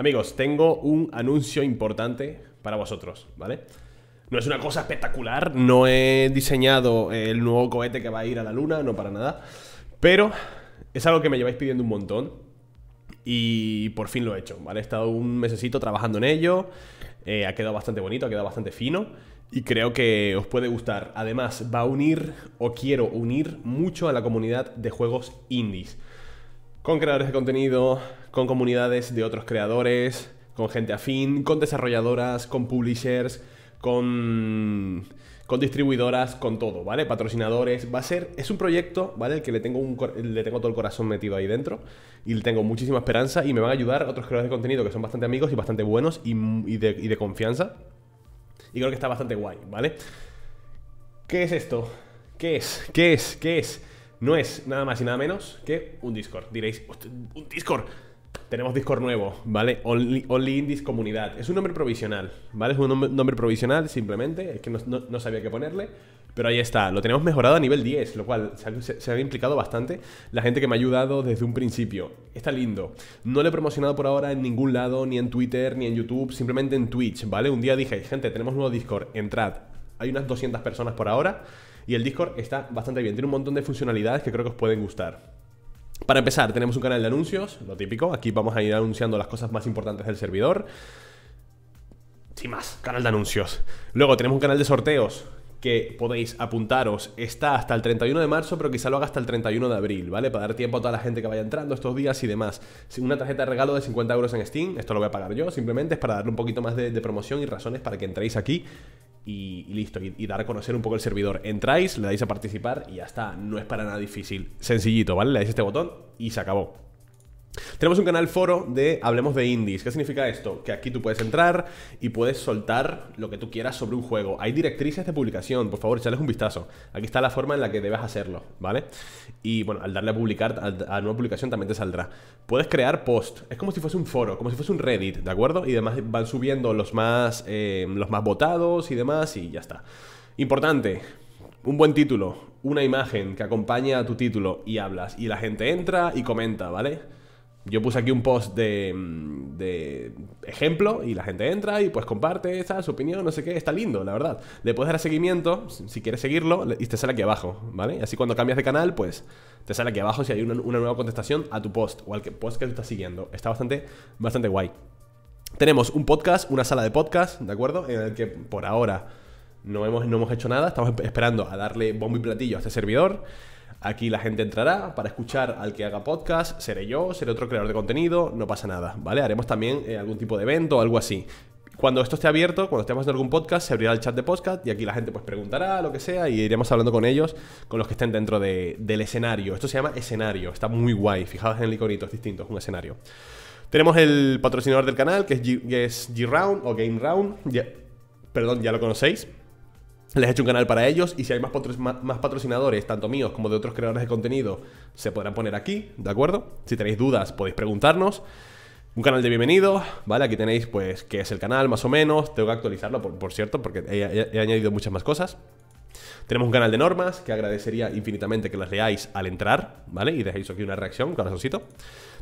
Amigos, tengo un anuncio importante para vosotros, ¿vale? No es una cosa espectacular, no he diseñado eh, el nuevo cohete que va a ir a la luna, no para nada, pero es algo que me lleváis pidiendo un montón y por fin lo he hecho, ¿vale? He estado un mesecito trabajando en ello, eh, ha quedado bastante bonito, ha quedado bastante fino y creo que os puede gustar. Además, va a unir o quiero unir mucho a la comunidad de juegos indies con creadores de contenido, con comunidades de otros creadores, con gente afín, con desarrolladoras, con publishers, con con distribuidoras, con todo, ¿vale? Patrocinadores, va a ser, es un proyecto, ¿vale? El que le tengo, le tengo todo el corazón metido ahí dentro y le tengo muchísima esperanza y me van a ayudar otros creadores de contenido que son bastante amigos y bastante buenos de, y de confianza. Y creo que está bastante guay, ¿vale? ¿Qué es esto? ¿Qué es? ¿Qué es? ¿Qué es? no es nada más y nada menos que un Discord. Diréis, un Discord. Tenemos Discord nuevo, ¿vale? Only, Indies Comunidad. Es un nombre provisional, ¿vale? Es un nombre, provisional, simplemente. Es que no, sabía qué ponerle. Pero ahí está. Lo tenemos mejorado a nivel 10, lo cual se, ha implicado bastante la gente que me ha ayudado desde un principio. Está lindo. No lo he promocionado por ahora en ningún lado, ni en Twitter, ni en YouTube, simplemente en Twitch, ¿vale? Un día dije, gente, tenemos nuevo Discord, entrad. Hay unas 200 personas por ahora. Y el Discord está bastante bien, tiene un montón de funcionalidades que creo que os pueden gustar. Para empezar, tenemos un canal de anuncios, lo típico. Aquí vamos a ir anunciando las cosas más importantes del servidor. Sin más, canal de anuncios. Luego tenemos un canal de sorteos que podéis apuntaros. Está hasta el 31 de marzo, pero quizá lo haga hasta el 31 de abril, ¿vale? Para dar tiempo a toda la gente que vaya entrando estos días y demás. Una tarjeta de regalo de 50 euros en Steam, esto lo voy a pagar yo, simplemente es para darle un poquito más de, de promoción y razones para que entréis aquí y, listo, y, y, dar a conocer un poco el servidor. Entráis, le dais a participar y ya está, no es para nada difícil. Sencillito, ¿vale? Le dais este botón y se acabó. Tenemos un canal foro de Hablemos de Indies. ¿Qué significa esto? Que aquí tú puedes entrar y puedes soltar lo que tú quieras sobre un juego. Hay directrices de publicación, por favor, echales un vistazo. Aquí está la forma en la que debes hacerlo, ¿vale? Y bueno, al darle a publicar, a, la nueva publicación también te saldrá. Puedes crear post. Es como si fuese un foro, como si fuese un Reddit, ¿de acuerdo? Y además van subiendo los más, em, los más votados y demás y ya está. Importante, un buen título, una imagen que acompaña a tu título y hablas. Y la gente entra y comenta, ¿vale? Yo puse aquí un post de, de, ejemplo y la gente entra y pues comparte está su opinión, no sé qué. Está lindo, la verdad. Le puedes dar seguimiento si quieres seguirlo y te sale aquí abajo, ¿vale? así cuando cambias de canal, pues te sale aquí abajo si hay una, nueva contestación a tu post o al que, post que tú estás siguiendo. Está bastante, bastante guay. Tenemos un podcast, una sala de podcast, ¿de acuerdo? En el que por ahora no hemos, no hemos hecho nada, estamos esperando a darle bombo y platillo a este servidor. Aquí la gente entrará para escuchar al que haga podcast, seré yo, seré otro creador de contenido, no pasa nada, ¿vale? Haremos también eh, algún tipo de evento o algo así. Cuando esto esté abierto, cuando estemos en algún podcast, se abrirá el chat de podcast y aquí la gente pues preguntará lo que sea y iremos hablando con ellos, con los que estén dentro del escenario. Esto se llama escenario, está muy guay. Fijaos en el iconito, es distinto, es un escenario. Tenemos el patrocinador del canal, que es G-Round o Game Round. perdón, ya lo conocéis les he hecho un canal para ellos y si hay más, patrocinadores, tanto míos como de otros creadores de contenido, se podrán poner aquí, ¿de acuerdo? Si tenéis dudas podéis preguntarnos. Un canal de bienvenidos, ¿vale? Aquí tenéis pues qué es el canal más o menos. Tengo que actualizarlo, por, cierto, porque he añadido muchas más cosas. Tenemos un canal de normas que agradecería infinitamente que las leáis al entrar, ¿vale? Y dejáis aquí una reacción, corazoncito.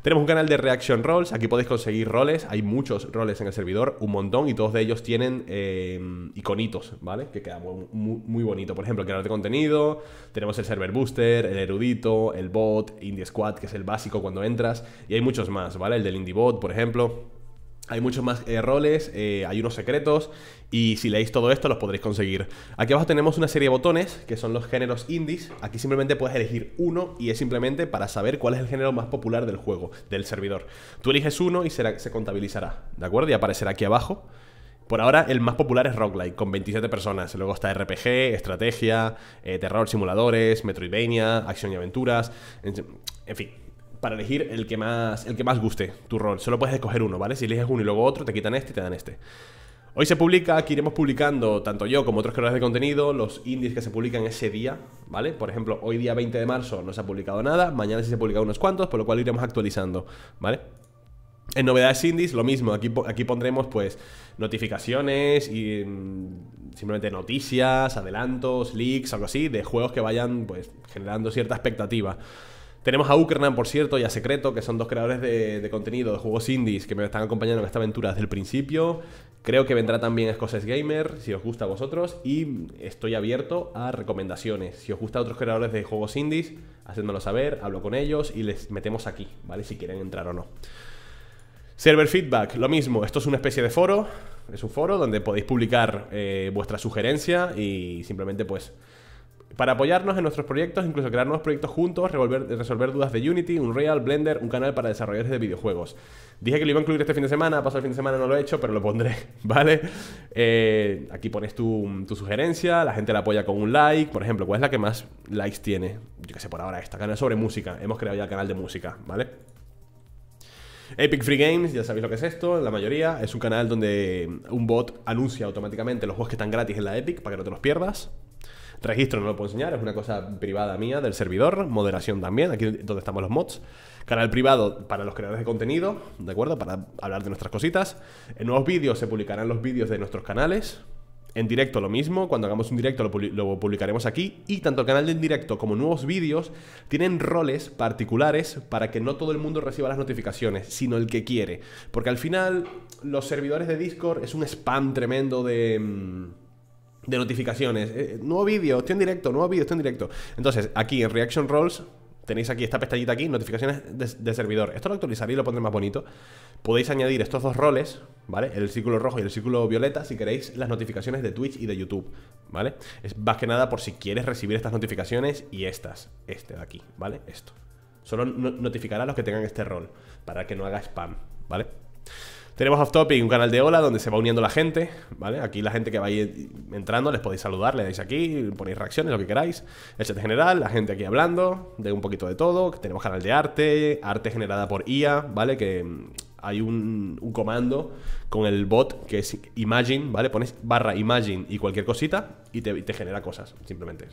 Tenemos un canal de Reaction Roles, aquí podéis conseguir roles, hay muchos roles en el servidor, un montón, y todos de ellos tienen eh, iconitos, ¿vale? Que queda muy, bonito. Por ejemplo, el creador de contenido, tenemos el server booster, el erudito, el bot, Indie Squad, que es el básico cuando entras, y hay muchos más, ¿vale? El del Indie Bot, por ejemplo. Hay muchos más eh, roles, eh, hay unos secretos y si leéis todo esto los podréis conseguir. Aquí abajo tenemos una serie de botones que son los géneros indies. Aquí simplemente puedes elegir uno y es simplemente para saber cuál es el género más popular del juego, del servidor. Tú eliges uno y se contabilizará, ¿de acuerdo? Y aparecerá aquí abajo. Por ahora el más popular es Roguelike, con 27 personas. Luego está RPG, estrategia, eh, terror, simuladores, Metroidvania, acción y aventuras. en fin, para elegir el que más, el que más guste tu rol. Solo puedes escoger uno, ¿vale? Si eliges uno y luego otro, te quitan este y te dan este. Hoy se publica, aquí iremos publicando, tanto yo como otros creadores de contenido, los indies que se publican ese día, ¿vale? Por ejemplo, hoy día 20 de marzo no se ha publicado nada, mañana sí se publica unos cuantos, por lo cual iremos actualizando, ¿vale? En novedades indies, lo mismo, aquí, aquí pondremos pues notificaciones y mm, simplemente noticias, adelantos, leaks, algo así, de juegos que vayan pues generando cierta expectativa. Tenemos a Ukernan, por cierto, y a Secreto, que son dos creadores de, contenido, de juegos indies, que me están acompañando en esta aventura desde el principio. Creo que vendrá también Escoces Gamer, si os gusta a vosotros. Y estoy abierto a recomendaciones. Si os gusta a otros creadores de juegos indies, haciéndolo saber, hablo con ellos y les metemos aquí, ¿vale? Si quieren entrar o no. Server feedback, lo mismo, esto es una especie de foro, es un foro donde podéis publicar eh, vuestra sugerencia y simplemente pues para apoyarnos en nuestros proyectos, incluso crear nuevos proyectos juntos, resolver dudas de Unity, Unreal, Blender, un canal para desarrolladores de videojuegos. Dije que lo iba a incluir este fin de semana, pasó el fin de semana, no lo he hecho, pero lo pondré, ¿vale? Eh, aquí pones tu, sugerencia, la gente la apoya con un like, por ejemplo, ¿cuál es la que más likes tiene? Yo que sé, por ahora esta, canal sobre música, hemos creado ya el canal de música, ¿vale? Epic Free Games, ya sabéis lo que es esto, la mayoría, es un canal donde un bot anuncia automáticamente los juegos que están gratis en la Epic para que no te los pierdas, Registro no lo puedo enseñar, es una cosa privada mía del servidor. Moderación también, aquí donde estamos los mods. Canal privado para los creadores de contenido, ¿de acuerdo? Para hablar de nuestras cositas. En nuevos vídeos se publicarán los vídeos de nuestros canales. En directo lo mismo, cuando hagamos un directo lo, publicaremos aquí y tanto el canal de en directo como nuevos vídeos tienen roles particulares para que no todo el mundo reciba las notificaciones, sino el que quiere. Porque al final los servidores de Discord es un spam tremendo de... Mm, de notificaciones. Eh, nuevo vídeo, estoy en directo, nuevo vídeo, estoy en directo. Entonces, aquí en Reaction roles, tenéis aquí esta pestañita aquí, notificaciones de, servidor. Esto lo actualizaré y lo pondré más bonito. Podéis añadir estos dos roles, ¿vale? El círculo rojo y el círculo violeta si queréis las notificaciones de Twitch y de YouTube, ¿vale? Es más que nada por si quieres recibir estas notificaciones y estas, este de aquí, ¿vale? Esto. Solo notificará a los que tengan este rol, para que no haga spam, ¿vale? vale tenemos Off Topic, un canal de Hola donde se va uniendo la gente, ¿vale? Aquí la gente que va entrando, les podéis saludar, le dais aquí, ponéis reacciones, lo que queráis. El chat general, la gente aquí hablando, de un poquito de todo. Tenemos canal de arte, arte generada por IA, ¿vale? Que mm, hay un, comando con el bot que es imagine, ¿vale? Pones barra imagine y cualquier cosita y te, genera cosas, simplemente.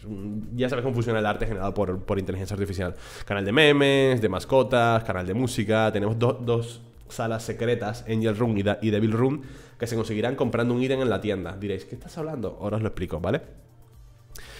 ya sabes cómo funciona el arte generado por, inteligencia artificial. Canal de memes, de mascotas, canal de música. Tenemos dos salas secretas, Angel Room y, Devil Room, que se conseguirán comprando un ítem en la tienda. Diréis, ¿qué estás hablando? Ahora os lo explico, ¿vale?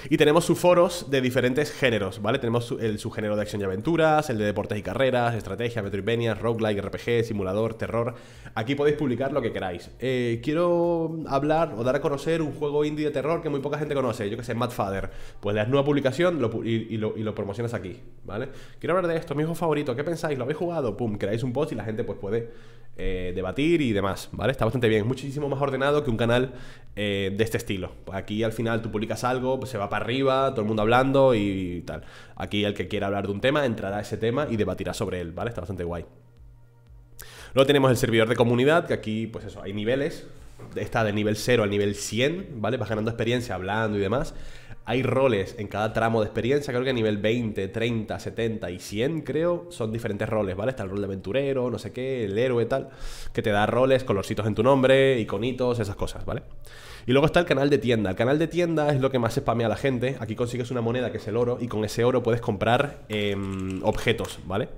Y tenemos foros de diferentes géneros, ¿vale? Tenemos el subgénero de acción y aventuras, el de deportes y carreras, estrategia, metroidvania, roguelike, RPG, simulador, terror. Aquí podéis publicar lo que queráis. Eh, quiero hablar o dar a conocer un juego indie de terror que muy poca gente conoce, yo que sé, Mad Father. Pues la nueva publicación y, lo, y, promocionas aquí, ¿vale? Quiero hablar de esto, mi juego favorito, ¿qué pensáis? ¿Lo habéis jugado? Pum, creáis un post y la gente pues puede eh, debatir y demás, ¿vale? Está bastante bien, es muchísimo más ordenado que un canal eh, de este estilo. Pues aquí al final tú publicas algo, pues, se va a arriba, todo el mundo hablando y tal. Aquí el que quiera hablar de un tema entrará a ese tema y debatirá sobre él, ¿vale? Está bastante guay. Luego tenemos el servidor de comunidad, que aquí, pues eso, hay niveles. Está de nivel 0 al nivel 100, ¿vale? Vas ganando experiencia hablando y demás. Hay roles en cada tramo de experiencia, creo que a nivel 20, 30, 70 y 100, creo, son diferentes roles, ¿vale? Está el rol de aventurero, no sé qué, el héroe, tal, que te da roles, colorcitos en tu nombre, iconitos, esas cosas, ¿vale? Y luego está el canal de tienda. El canal de tienda es lo que más spamea a la gente. Aquí consigues una moneda que es el oro y con ese oro puedes comprar em, objetos, ¿vale?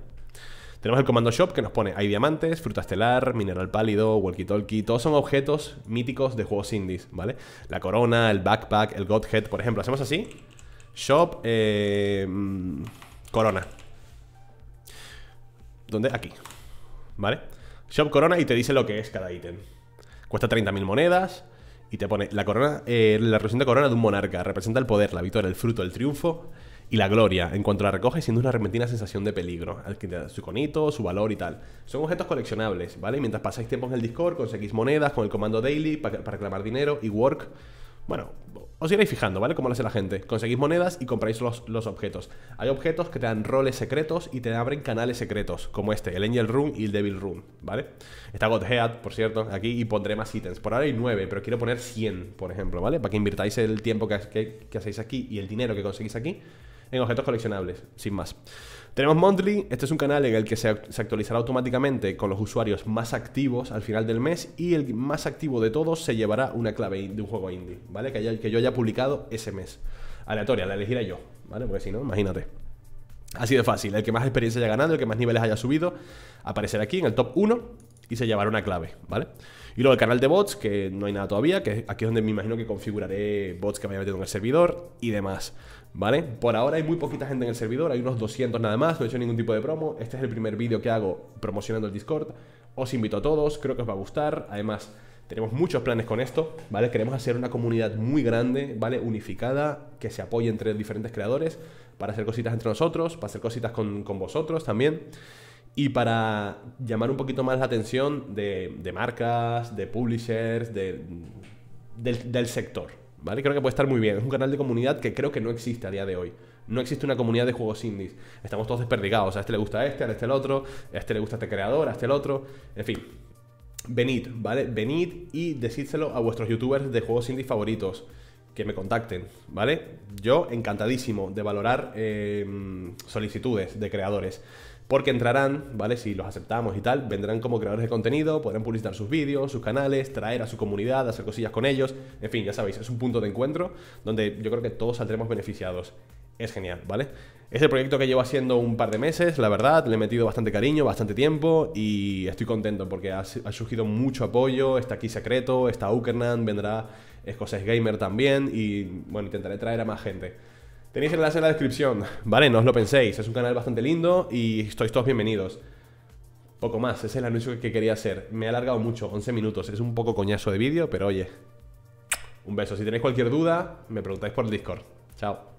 Tenemos el comando shop que nos pone hay diamantes, fruta estelar, mineral pálido, walkie-talkie, todos son objetos míticos de juegos indies, ¿vale? La corona, el backpack, el godhead, por ejemplo, hacemos así. Shop, eh, mm, corona. ¿Dónde? Aquí. ¿Vale? Shop corona y te dice lo que es cada ítem. Cuesta 30.000 monedas. Y te pone la corona, eh, la representa corona de un monarca, representa el poder, la victoria, el fruto, el triunfo y la gloria en cuanto la recoge siendo una repentina sensación de peligro. Su conito, su valor y tal. Son objetos coleccionables, ¿vale? mientras pasáis tiempo en el Discord, conseguís monedas con el comando daily para, reclamar dinero y work. Bueno, os iréis fijando, ¿vale? Como lo hace la gente. Conseguís monedas y compráis los, objetos. Hay objetos que te dan roles secretos y te abren canales secretos, como este, el Angel Room y el Devil Room, ¿vale? Está Godhead, por cierto, aquí y pondré más ítems. Por ahora hay nueve, pero quiero poner 100, por ejemplo, ¿vale? Para que invirtáis el tiempo que, que hacéis aquí y el dinero que conseguís aquí en objetos coleccionables, sin más. Tenemos Monthly, este es un canal en el que se, actualizará automáticamente con los usuarios más activos al final del mes y el más activo de todos se llevará una clave de un juego indie, ¿vale? Que, que yo haya publicado ese mes. Aleatoria, la elegiré yo, ¿vale? Porque si no, imagínate. ha sido fácil, el que más experiencia haya ganado, el que más niveles haya subido, aparecerá aquí en el top 1 y se llevará una clave, ¿vale? Y luego el canal de bots, que no hay nada todavía, que aquí es donde me imagino que configuraré bots que vaya metiendo en el servidor y demás, ¿vale? Por ahora hay muy poquita gente en el servidor, hay unos 200 nada más, no he hecho ningún tipo de promo, este es el primer vídeo que hago promocionando el Discord, os invito a todos, creo que os va a gustar, además tenemos muchos planes con esto, ¿vale? Queremos hacer una comunidad muy grande, ¿vale? Unificada, que se apoye entre diferentes creadores para hacer cositas entre nosotros, para hacer cositas con, con vosotros también y para llamar un poquito más la atención de, marcas, de publishers, de, del, sector. ¿Vale? Creo que puede estar muy bien. Es un canal de comunidad que creo que no existe a día de hoy. No existe una comunidad de juegos indies. Estamos todos desperdigados. A este le gusta este, a este el otro, a este le gusta a este creador, a este el otro. En fin. Venid, ¿vale? Venid y decídselo a vuestros youtubers de juegos indies favoritos que me contacten, ¿vale? Yo encantadísimo de valorar em, solicitudes de creadores porque entrarán, ¿vale? Si los aceptamos y tal, vendrán como creadores de contenido, podrán publicitar sus vídeos, sus canales, traer a su comunidad, hacer cosillas con ellos, en fin, ya sabéis, es un punto de encuentro donde yo creo que todos saldremos beneficiados. Es genial, ¿vale? Es el proyecto que llevo haciendo un par de meses, la verdad, le he metido bastante cariño, bastante tiempo y estoy contento porque ha, surgido mucho apoyo, está aquí Secreto, está Ukernan, vendrá Escocés Gamer también y bueno, intentaré traer a más gente. Tenéis el enlace en la descripción. Vale, no os lo penséis. Es un canal bastante lindo y sois todos bienvenidos. Poco más, ese es el anuncio que quería hacer. Me ha alargado mucho, 11 minutos. Es un poco coñazo de vídeo, pero oye. Un beso. Si tenéis cualquier duda, me preguntáis por el Discord. Chao.